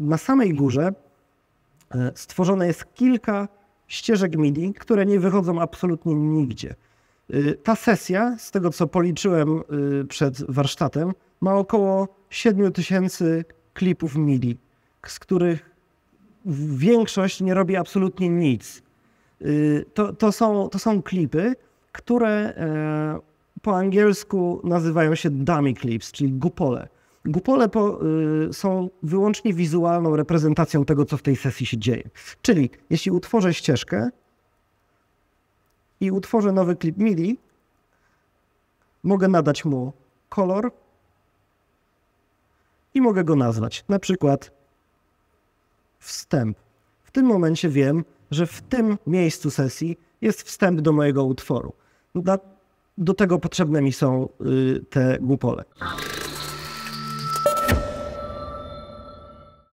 na samej mhm. górze e, stworzone jest kilka ścieżek MIDI, które nie wychodzą absolutnie nigdzie. E, ta sesja, z tego co policzyłem e, przed warsztatem, ma około 7000 klipów MIDI, z których większość nie robi absolutnie nic. To, to, są, to są klipy, które po angielsku nazywają się dummy clips, czyli gupole. Gupole po, y, są wyłącznie wizualną reprezentacją tego, co w tej sesji się dzieje. Czyli jeśli utworzę ścieżkę i utworzę nowy klip MIDI, mogę nadać mu kolor i mogę go nazwać. Na przykład wstęp. W tym momencie wiem, że w tym miejscu sesji jest wstęp do mojego utworu. Do, do tego potrzebne mi są y, te gupole.